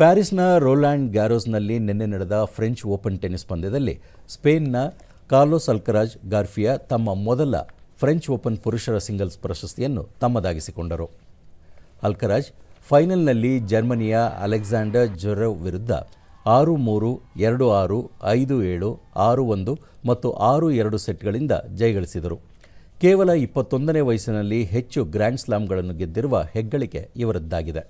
ಪ್ಯಾರಿಸ್ನ Rowland ಗ್ಯಾರೋಸ್ನಲ್ಲಿ ನಿನ್ನೆ ನಡೆದ French open tennis ಪಂದ್ಯದಲ್ಲಿ ಸ್ಪೇನ್ನ ಕಾರ್ಲೋಸ್ ಅಲ್ಕರಾಜ್ ಗಾರ್ಫಿಯಾ ತಮ್ಮ ಮೊದಲ ಫ್ರೆಂಚ್ ಓಪನ್ ಪುರುಷರ ಸಿಂಗಲ್ಸ್ ಪ್ರಶಸ್ತಿಯನ್ನು ತಮ್ಮದಾಗಿಸಿಕೊಂಡರು ಅಲ್ಕರಾಜ್ ಫೈನಲ್ನಲ್ಲಿ ಜರ್ಮನಿಯ ಅಲೆಕ್ಸಾಂಡರ್ ಜೊರೆವ್ ವಿರುದ್ಧ ಆರು ಮೂರು ಎರಡು ಆರು ಐದು ಏಳು ಆರು ಒಂದು ಮತ್ತು ಆರು ಎರಡು ಸೆಟ್ಗಳಿಂದ ಜಯಗಳಿಸಿದರು ಕೇವಲ ಇಪ್ಪತ್ತೊಂದನೇ ವಯಸ್ಸಿನಲ್ಲಿ ಹೆಚ್ಚು ಗ್ರ್ಯಾಂಡ್ ಸ್ಲಾಮ್ಗಳನ್ನು ಗೆದ್ದಿರುವ ಹೆಗ್ಗಳಿಕೆ ಇವರದ್ದಾಗಿದೆ